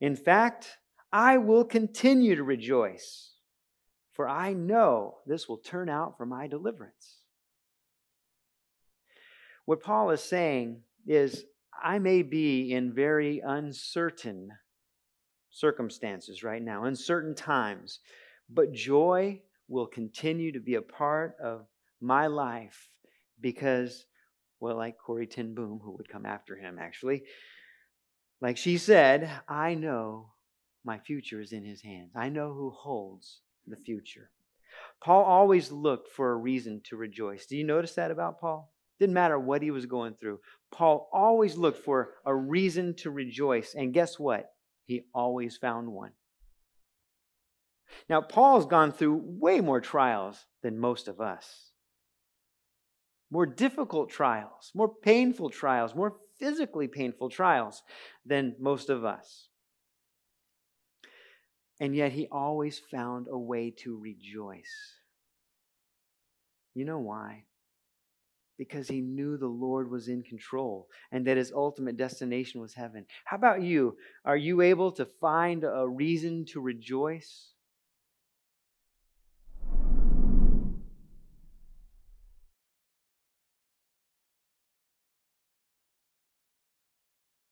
In fact, I will continue to rejoice, for I know this will turn out for my deliverance. What Paul is saying is, I may be in very uncertain circumstances right now, uncertain times, but joy will continue to be a part of my life because, well, like Corey Ten Boom, who would come after him actually, like she said, I know my future is in his hands. I know who holds the future. Paul always looked for a reason to rejoice. Do you notice that about Paul? Didn't matter what he was going through. Paul always looked for a reason to rejoice. And guess what? He always found one. Now, Paul's gone through way more trials than most of us more difficult trials, more painful trials, more physically painful trials than most of us. And yet he always found a way to rejoice. You know why? Because he knew the Lord was in control and that his ultimate destination was heaven. How about you? Are you able to find a reason to rejoice?